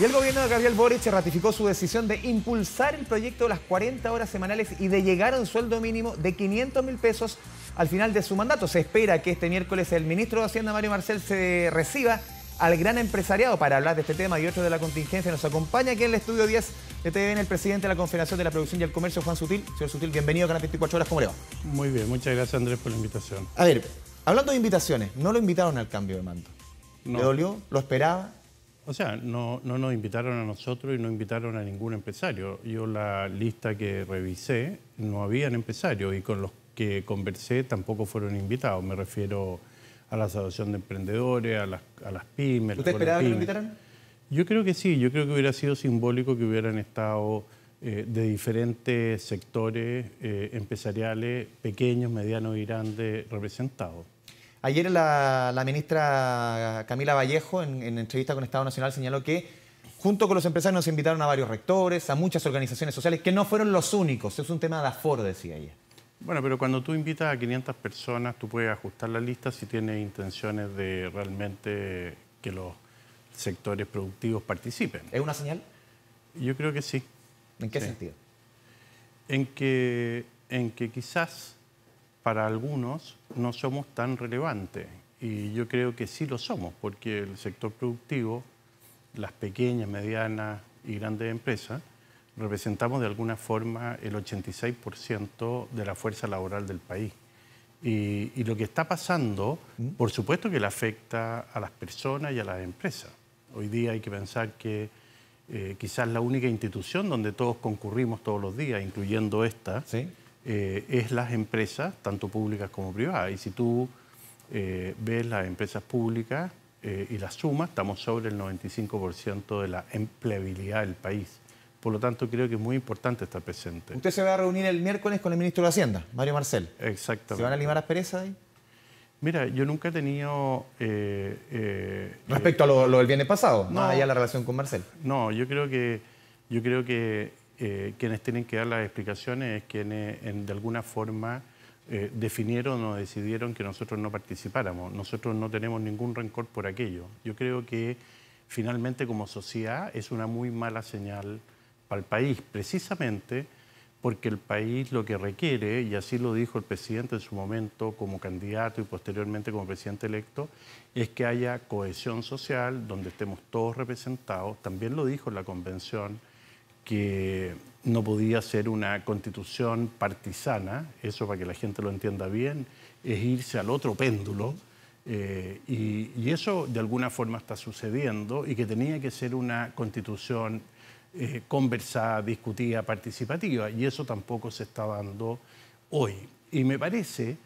Y el gobierno de Gabriel Boric ratificó su decisión de impulsar el proyecto de las 40 horas semanales y de llegar a un sueldo mínimo de 500 mil pesos al final de su mandato. Se espera que este miércoles el ministro de Hacienda, Mario Marcel, se reciba al gran empresariado para hablar de este tema y otro de la contingencia. Nos acompaña aquí en el estudio 10 de TVN el presidente de la Confederación de la Producción y el Comercio, Juan Sutil. Señor Sutil, bienvenido a Canal 24 Horas. ¿Cómo le va? Muy bien, muchas gracias Andrés por la invitación. A ver, hablando de invitaciones, no lo invitaron al cambio de mando. No. ¿Le dolió? ¿Lo esperaba? O sea, no, nos invitaron a nosotros y no invitaron a ningún empresario. Yo la lista que revisé, no habían empresarios y con los que conversé tampoco fueron invitados. Me refiero a la Asociación de Emprendedores, a las, a las pymes. ¿Usted esperaba que lo invitaran? Yo creo que sí, yo creo que hubiera sido simbólico que hubieran estado eh, de diferentes sectores eh, empresariales, pequeños, medianos y grandes, representados. Ayer la, ministra Camila Vallejo, en, entrevista con Estado Nacional, señaló que junto con los empresarios nos invitaron a varios rectores, a muchas organizaciones sociales, que no fueron los únicos. Es un tema de aforo, decía ella. Bueno, pero cuando tú invitas a 500 personas, tú puedes ajustar la lista si tienes intenciones de realmente que los sectores productivos participen. ¿Es una señal? Yo creo que sí. ¿En qué sentido? En que, en que quizás para algunos no somos tan relevantes. Y yo creo que sí lo somos, porque el sector productivo, las pequeñas, medianas y grandes empresas, representamos de alguna forma el 86% de la fuerza laboral del país. Y, lo que está pasando, mm. por supuesto que le afecta a las personas y a las empresas. Hoy día hay que pensar que eh, quizás la única institución donde todos concurrimos todos los días, incluyendo esta, eh, es las empresas, tanto públicas como privadas. Y si tú eh, ves las empresas públicas eh, y las sumas, estamos sobre el 95% de la empleabilidad del país. Por lo tanto, creo que es muy importante estar presente. Usted se va a reunir el miércoles con el ministro de Hacienda, Mario Marcel. Exactamente. ¿Se van a limar las perezas ahí? Mira, yo nunca he tenido... Respecto a lo, del viernes pasado, no, más la relación con Marcel. No, yo creo que, yo creo que eh, quienes tienen que dar las explicaciones es quienes de alguna forma eh, definieron o decidieron que nosotros no participáramos. Nosotros no tenemos ningún rencor por aquello. Yo creo que finalmente como sociedad es una muy mala señal para el país, precisamente porque el país lo que requiere, y así lo dijo el presidente en su momento como candidato y posteriormente como presidente electo, es que haya cohesión social donde estemos todos representados. También lo dijo la convención que no podía ser una constitución partisana, eso para que la gente lo entienda bien, es irse al otro péndulo, eh, y, eso de alguna forma está sucediendo, y que tenía que ser una constitución eh, conversada, discutida, participativa, y eso tampoco se está dando hoy. Y me parece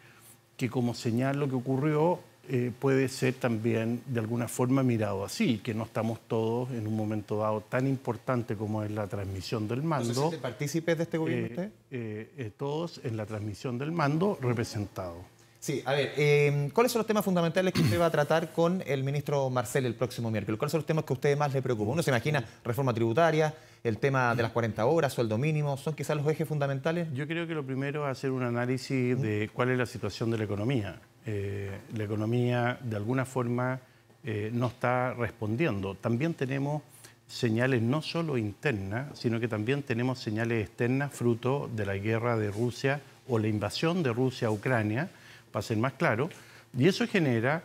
que como señal lo que ocurrió eh, puede ser también de alguna forma mirado así, que no estamos todos en un momento dado tan importante como es la transmisión del mando. ¿No partícipes de este gobierno eh, usted? Eh, eh, todos en la transmisión del mando representados. Sí, a ver, em, ¿cuáles son los temas fundamentales que usted va a tratar con el ministro Marcel el próximo miércoles? ¿Cuáles son los temas que a usted más le preocupan? Uno se imagina reforma tributaria, el tema de las 40 horas, sueldo mínimo, ¿son quizás los ejes fundamentales? Yo creo que lo primero es hacer un análisis de cuál es la situación de la economía eh, la economía de alguna forma eh, no está respondiendo. También tenemos señales no solo internas, sino que también tenemos señales externas fruto de la guerra de Rusia o la invasión de Rusia a Ucrania, para ser más claro, y eso genera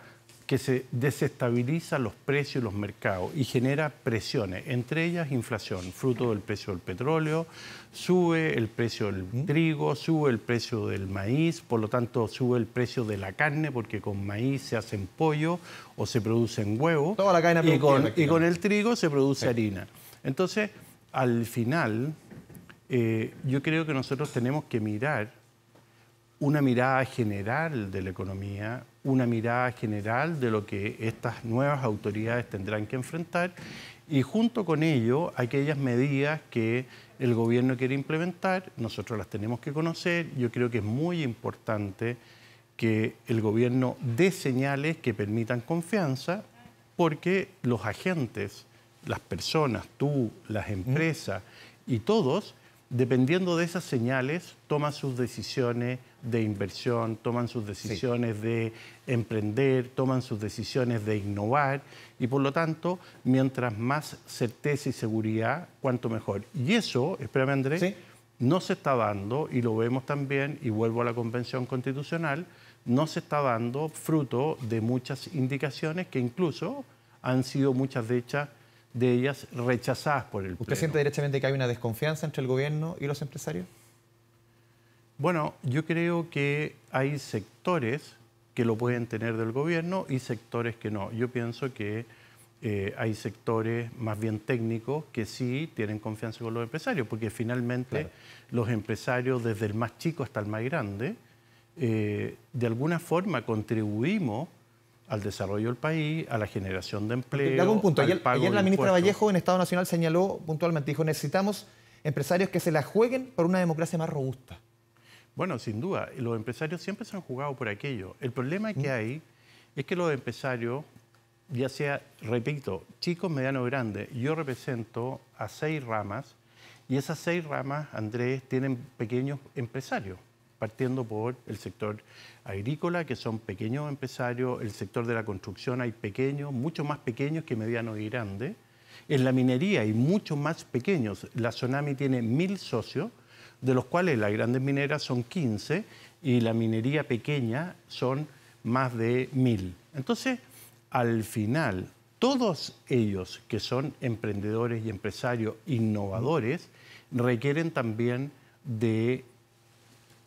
que se desestabiliza los precios y los mercados y genera presiones, entre ellas inflación, fruto del precio del petróleo, sube el precio del trigo, sube el precio del maíz, por lo tanto sube el precio de la carne porque con maíz se hacen pollo o se producen huevos Toda la carne y, con, y con el trigo se produce harina. Entonces, al final, eh, yo creo que nosotros tenemos que mirar una mirada general de la economía, una mirada general de lo que estas nuevas autoridades tendrán que enfrentar y junto con ello aquellas medidas que el gobierno quiere implementar, nosotros las tenemos que conocer, yo creo que es muy importante que el gobierno dé señales que permitan confianza porque los agentes, las personas, tú, las empresas y todos dependiendo de esas señales, toman sus decisiones de inversión, toman sus decisiones de emprender, toman sus decisiones de innovar y por lo tanto, mientras más certeza y seguridad, cuanto mejor. Y eso, espérame Andrés, no se está dando y lo vemos también, y vuelvo a la Convención Constitucional, no se está dando fruto de muchas indicaciones que incluso han sido muchas de hechas de ellas rechazadas por el ¿Usted siente directamente que hay una desconfianza entre el gobierno y los empresarios? Bueno, yo creo que hay sectores que lo pueden tener del gobierno y sectores que no. Yo pienso que eh, hay sectores más bien técnicos que sí tienen confianza con los empresarios, porque finalmente los empresarios, desde el más chico hasta el más grande, eh, de alguna forma contribuimos al desarrollo del país, a la generación de empleo. Le un punto. la ministra Vallejo en Estado Nacional señaló puntualmente, dijo, necesitamos empresarios que se la jueguen por una democracia más robusta. Bueno, sin duda, los empresarios siempre se han jugado por aquello. El problema que hay es que los empresarios, ya sea, repito, chicos, medianos, grandes, yo represento a seis ramas y esas seis ramas, Andrés, tienen pequeños empresarios partiendo por el sector agrícola, que son pequeños empresarios, el sector de la construcción hay pequeños, mucho más pequeños que medianos y grandes, en la minería hay muchos más pequeños, la Tsunami tiene mil socios, de los cuales las grandes mineras son 15 y la minería pequeña son más de mil. Entonces, al final, todos ellos que son emprendedores y empresarios innovadores requieren también de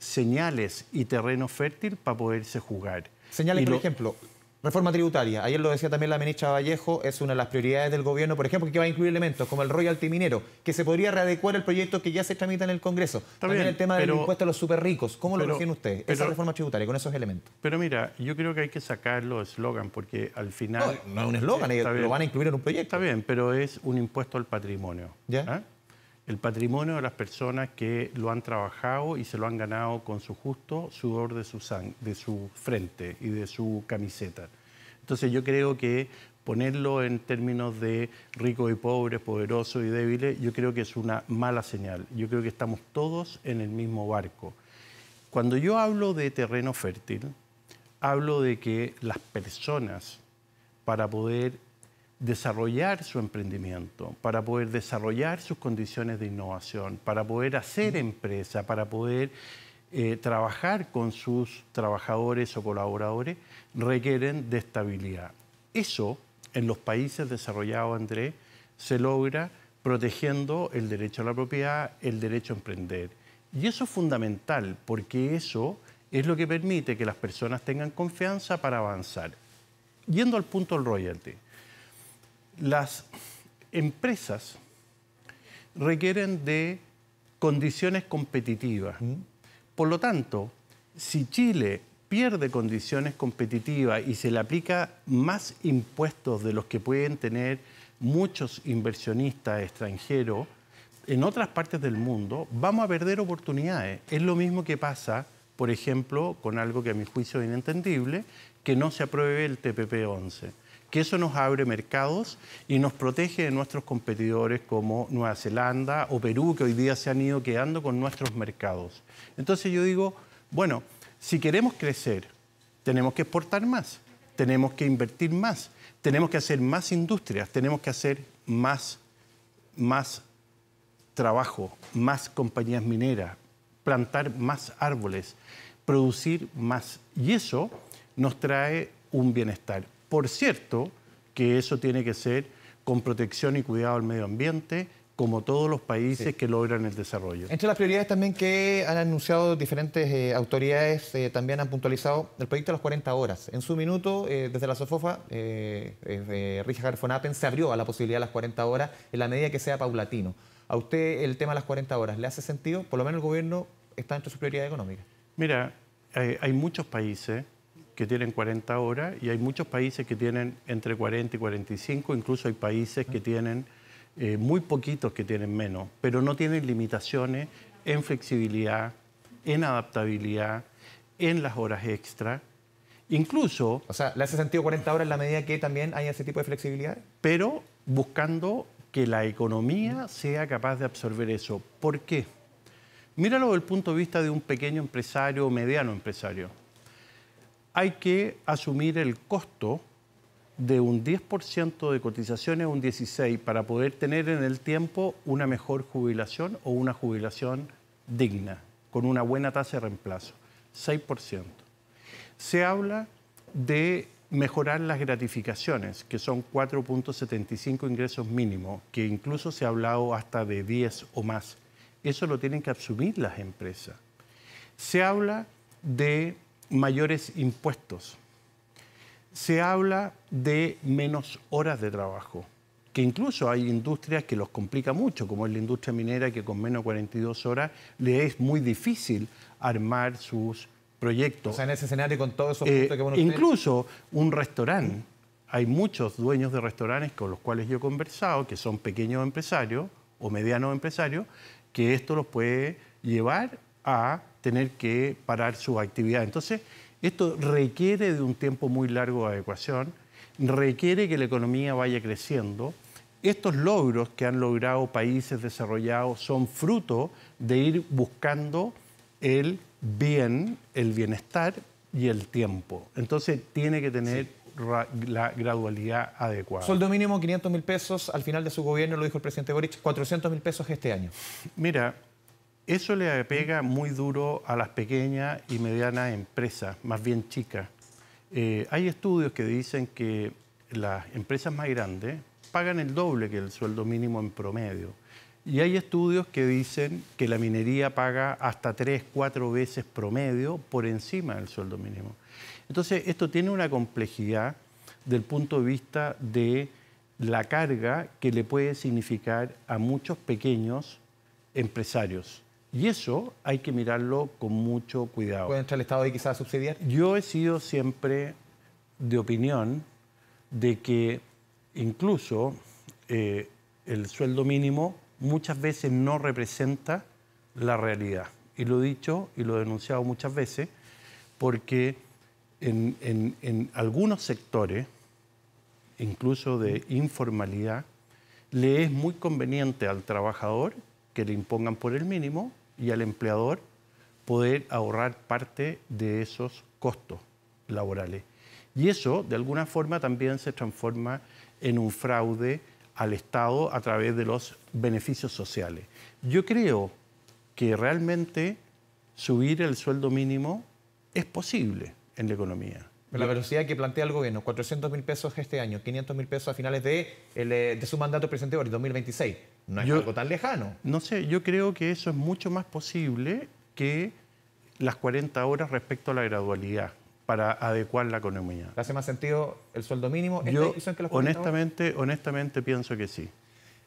señales y terreno fértil para poderse jugar. Señales, por ejemplo, reforma tributaria. Ayer lo decía también la ministra Vallejo, es una de las prioridades del gobierno, por ejemplo, que va a incluir elementos como el royalty minero, que se podría readecuar el proyecto que ya se tramita en el Congreso. también el tema del impuesto a los superricos. ¿Cómo lo refieren ustedes? Esa reforma tributaria con esos elementos. Pero mira, yo creo que hay que sacarlo los eslogan, porque al final... No, es un eslogan, lo van a incluir en un proyecto. Está bien, pero es un impuesto al patrimonio. ¿Ya? ¿Ah? el patrimonio de las personas que lo han trabajado y se lo han ganado con su justo sudor de su, de su frente y de su camiseta. Entonces yo creo que ponerlo en términos de rico y pobre poderoso y débiles, yo creo que es una mala señal. Yo creo que estamos todos en el mismo barco. Cuando yo hablo de terreno fértil, hablo de que las personas, para poder desarrollar su emprendimiento, para poder desarrollar sus condiciones de innovación, para poder hacer empresa, para poder eh, trabajar con sus trabajadores o colaboradores, requieren de estabilidad. Eso en los países desarrollados, Andrés, se logra protegiendo el derecho a la propiedad, el derecho a emprender. Y eso es fundamental porque eso es lo que permite que las personas tengan confianza para avanzar. Yendo al punto del royalty las empresas requieren de condiciones competitivas. Mm. Por lo tanto, si Chile pierde condiciones competitivas y se le aplica más impuestos de los que pueden tener muchos inversionistas extranjeros en otras partes del mundo, vamos a perder oportunidades. Es lo mismo que pasa, por ejemplo, con algo que a mi juicio es inentendible, que no se apruebe el TPP-11 que eso nos abre mercados y nos protege de nuestros competidores como Nueva Zelanda o Perú, que hoy día se han ido quedando con nuestros mercados. Entonces yo digo, bueno, si queremos crecer, tenemos que exportar más, tenemos que invertir más, tenemos que hacer más industrias, tenemos que hacer más, más trabajo, más compañías mineras, plantar más árboles, producir más. Y eso nos trae un bienestar. Por cierto, que eso tiene que ser con protección y cuidado al medio ambiente, como todos los países que logran el desarrollo. Entre las prioridades también que han anunciado diferentes eh, autoridades, eh, también han puntualizado el proyecto de las 40 horas. En su minuto, eh, desde la SOFOFA, Richard von se abrió a la posibilidad de las 40 horas en la medida que sea paulatino. ¿A usted el tema de las 40 horas le hace sentido? Por lo menos el gobierno está entre su prioridad económica. Mira, hay muchos países que tienen 40 horas y hay muchos países que tienen entre 40 y 45, incluso hay países que tienen eh, muy poquitos que tienen menos, pero no tienen limitaciones en flexibilidad, en adaptabilidad, en las horas extra. Incluso... O sea, ¿le hace sentido 40 horas en la medida que también hay ese tipo de flexibilidad? Pero buscando que la economía sea capaz de absorber eso. ¿Por qué? Míralo desde el punto de vista de un pequeño empresario o mediano empresario hay que asumir el costo de un 10% de cotizaciones un 16% para poder tener en el tiempo una mejor jubilación o una jubilación digna, con una buena tasa de reemplazo, 6%. Se habla de mejorar las gratificaciones, que son 4.75 ingresos mínimos, que incluso se ha hablado hasta de 10 o más. Eso lo tienen que asumir las empresas. Se habla de mayores impuestos. Se habla de menos horas de trabajo, que incluso hay industrias que los complica mucho, como es la industria minera, que con menos 42 horas le es muy difícil armar sus proyectos. O sea, en ese escenario con todos esos eh, que bueno, Incluso un restaurante. Hay muchos dueños de restaurantes con los cuales yo he conversado, que son pequeños empresarios o medianos empresarios, que esto los puede llevar a tener que parar su actividad. Entonces, esto requiere de un tiempo muy largo de adecuación, requiere que la economía vaya creciendo. Estos logros que han logrado países desarrollados son fruto de ir buscando el bien, el bienestar y el tiempo. Entonces tiene que tener la gradualidad adecuada. Sueldo mínimo 500 mil pesos al final de su gobierno, lo dijo el presidente Boric, 400 mil pesos este año. Mira, eso le pega muy duro a las pequeñas y medianas empresas, más bien chicas. Eh, hay estudios que dicen que las empresas más grandes pagan el doble que el sueldo mínimo en promedio. Y hay estudios que dicen que la minería paga hasta tres, cuatro veces promedio por encima del sueldo mínimo. Entonces, esto tiene una complejidad del punto de vista de la carga que le puede significar a muchos pequeños empresarios. Y eso hay que mirarlo con mucho cuidado. ¿Puede entrar el Estado ahí quizás a subsidiar? Yo he sido siempre de opinión de que incluso eh, el sueldo mínimo muchas veces no representa la realidad. Y lo he dicho y lo he denunciado muchas veces porque en algunos sectores, incluso de informalidad, le es muy conveniente al trabajador que le impongan por el mínimo y al empleador poder ahorrar parte de esos costos laborales. Y eso, de alguna forma, también se transforma en un fraude al Estado a través de los beneficios sociales. Yo creo que realmente subir el sueldo mínimo es posible en la economía. La velocidad que plantea el gobierno, 400 mil pesos este año, 500 mil pesos a finales de, eh, su mandato presidente Boris, 2026. No es algo tan lejano. No sé, yo creo que eso es mucho más posible que las 40 horas respecto a la gradualidad para adecuar la economía. hace más sentido el sueldo mínimo? honestamente, honestamente pienso que sí.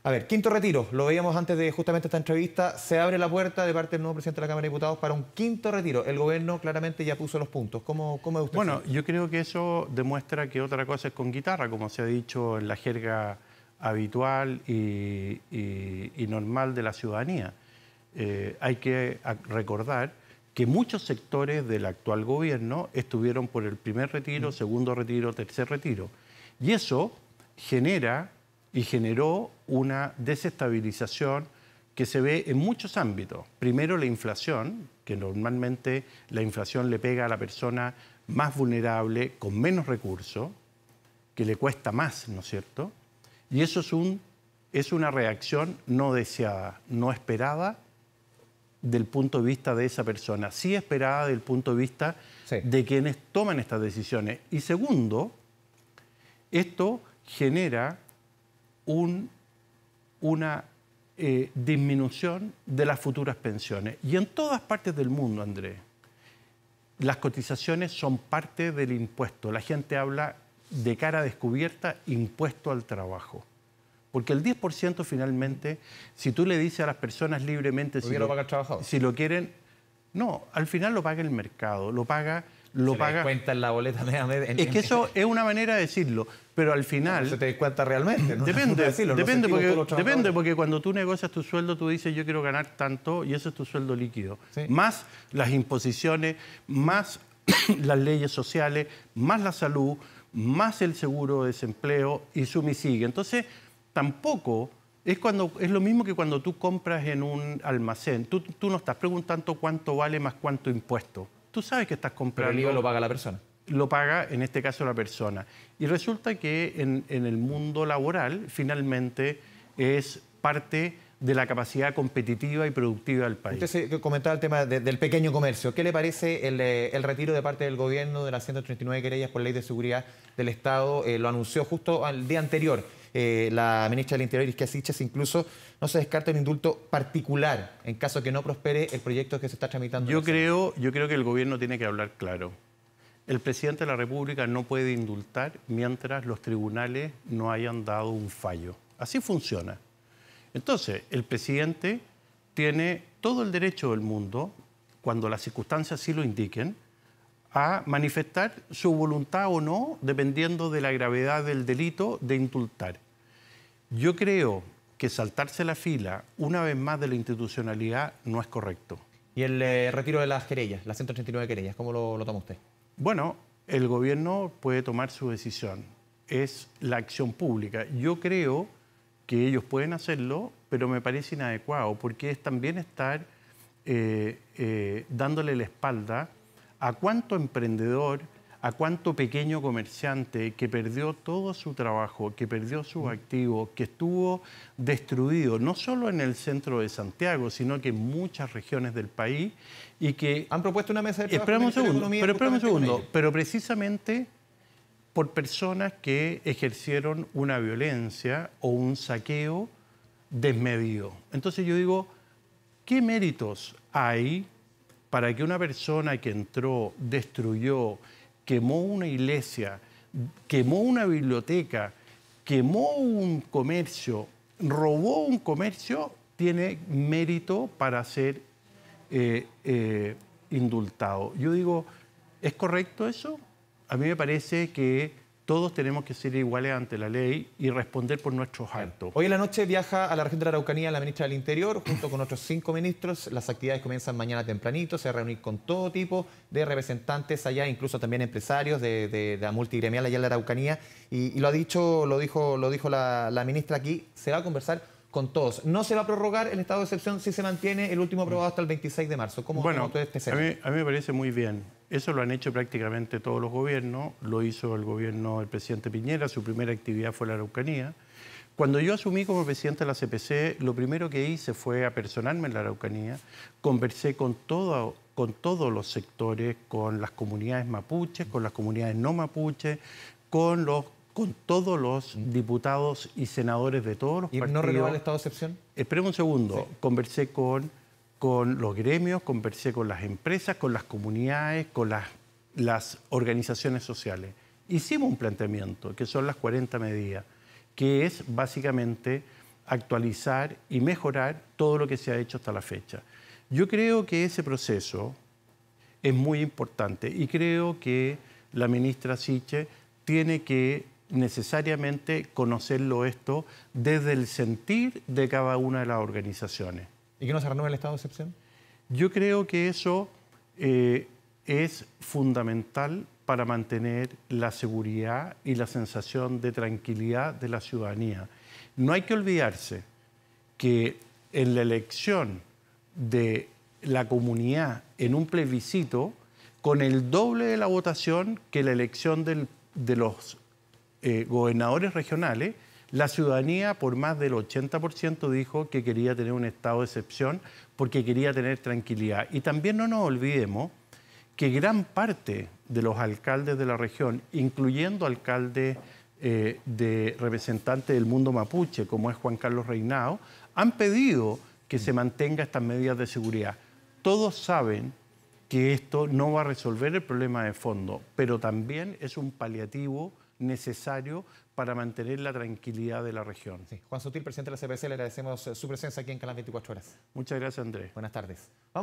A ver, quinto retiro, lo veíamos antes de justamente esta entrevista, se abre la puerta de parte del nuevo presidente de la Cámara de Diputados para un quinto retiro. El gobierno claramente ya puso los puntos. ¿Cómo, cómo es usted? Bueno, yo creo que eso demuestra que otra cosa es con guitarra, como se ha dicho en la jerga habitual y, normal de la ciudadanía. Eh, hay que recordar que muchos sectores del actual gobierno estuvieron por el primer retiro, mm. segundo retiro, tercer retiro. Y eso genera y generó una desestabilización que se ve en muchos ámbitos. Primero la inflación, que normalmente la inflación le pega a la persona más vulnerable, con menos recursos, que le cuesta más, ¿no es cierto? Y eso es, un, es una reacción no deseada, no esperada del punto de vista de esa persona, sí esperada del punto de vista de quienes toman estas decisiones. Y segundo, esto genera una eh, disminución de las futuras pensiones. Y en todas partes del mundo, Andrés, las cotizaciones son parte del impuesto. La gente habla de cara descubierta, impuesto al trabajo. Porque el 10% finalmente, si tú le dices a las personas libremente... Si lo, Si lo quieren... No, al final lo paga el mercado, lo paga lo paga. cuenta en la boleta es que eso es una manera de decirlo, pero al final. se te cuenta realmente, Depende, depende, porque, cuando tú negocias tu sueldo, tú dices yo quiero ganar tanto y ese es tu sueldo líquido. Más las imposiciones, más las leyes sociales, más la salud, más el seguro de desempleo y sumisigue. Entonces, tampoco. Es, cuando, es lo mismo que cuando tú compras en un almacén. tú no estás preguntando cuánto vale más cuánto impuesto tú sabes que estás comprando. Pero el IVA lo paga la persona. Lo paga, en este caso, la persona. Y resulta que en, en el mundo laboral, finalmente, es parte de la capacidad competitiva y productiva del país. Usted comentaba el tema del pequeño comercio. ¿Qué le parece eh, el, retiro de parte del gobierno de las 139 querellas por ley de seguridad del Estado? Eh, lo anunció justo al día anterior eh, la ministra del Interior, Isquia Siches, incluso no se descarta un indulto particular en caso que no prospere el proyecto que se está tramitando. Yo creo, yo creo que el gobierno tiene que hablar claro. El presidente de la República no puede indultar mientras los tribunales no hayan dado un fallo. Así funciona. Entonces, el presidente tiene todo el derecho del mundo, cuando las circunstancias sí lo indiquen, a manifestar su voluntad o no, dependiendo de la gravedad del delito, de indultar. Yo creo que saltarse la fila una vez más de la institucionalidad no es correcto. ¿Y el eh, retiro de las querellas, las 189 querellas, cómo lo toma usted? Bueno, el gobierno puede tomar su decisión. Es la acción pública. Yo creo que ellos pueden hacerlo, pero me parece inadecuado, porque es también estar eh, eh, dándole la espalda a cuánto emprendedor, a cuánto pequeño comerciante que perdió todo su trabajo, que perdió sus activos, que estuvo destruido, no solo en el centro de Santiago, sino que en muchas regiones del país y que... Han propuesto una mesa de trabajo. Esperamos segundo, pero, un segundo pero precisamente por personas que ejercieron una violencia o un saqueo desmedido. Entonces yo digo, ¿qué méritos hay para que una persona que entró, destruyó, quemó una iglesia, quemó una biblioteca, quemó un comercio, robó un comercio, tiene mérito para ser eh, eh, indultado? Yo digo, ¿es correcto eso? a mí me parece que todos tenemos que ser iguales ante la ley y responder por nuestros actos. Hoy en la noche viaja a la región de la Araucanía la ministra del Interior junto con otros cinco ministros. Las actividades comienzan mañana tempranito, se va a reunir con todo tipo de representantes allá, incluso también empresarios de, la multigremial allá en la Araucanía. Y, lo ha dicho, lo dijo, lo dijo la, ministra aquí, se va a conversar con todos. No se va a prorrogar el estado de excepción si se mantiene el último aprobado hasta el 26 de marzo. ¿Cómo, bueno, cómo este a, a mí me parece muy bien. Eso lo han hecho prácticamente todos los gobiernos, lo hizo el gobierno del presidente Piñera, su primera actividad fue la Araucanía. Cuando yo asumí como presidente de la CPC, lo primero que hice fue apersonarme en la Araucanía, conversé con, todo, con todos los sectores, con las comunidades mapuches, con las comunidades no mapuches, con, los, con todos los diputados y senadores de todos los partidos. ¿Y no renovó el estado de excepción? Espera un segundo, conversé con con los gremios, conversé con las empresas, con las comunidades, con las, organizaciones sociales. Hicimos un planteamiento, que son las 40 medidas, que es básicamente actualizar y mejorar todo lo que se ha hecho hasta la fecha. Yo creo que ese proceso es muy importante y creo que la ministra Siche tiene que necesariamente conocerlo esto desde el sentir de cada una de las organizaciones. ¿Y que no se renueve el estado de excepción? Yo creo que eso eh, es fundamental para mantener la seguridad y la sensación de tranquilidad de la ciudadanía. No hay que olvidarse que en la elección de la comunidad en un plebiscito, con el doble de la votación que la elección de los eh, gobernadores regionales, la ciudadanía, por más del 80%, dijo que quería tener un estado de excepción porque quería tener tranquilidad. Y también no nos olvidemos que gran parte de los alcaldes de la región, incluyendo alcaldes eh, de representantes del mundo mapuche, como es Juan Carlos Reinao, han pedido que se mantenga estas medidas de seguridad. Todos saben que esto no va a resolver el problema de fondo, pero también es un paliativo necesario para mantener la tranquilidad de la región. Juan Sutil, presidente de la CPC, le agradecemos eh, su presencia aquí en Canal 24 Horas. Muchas gracias, Andrés. Buenas tardes. Vamos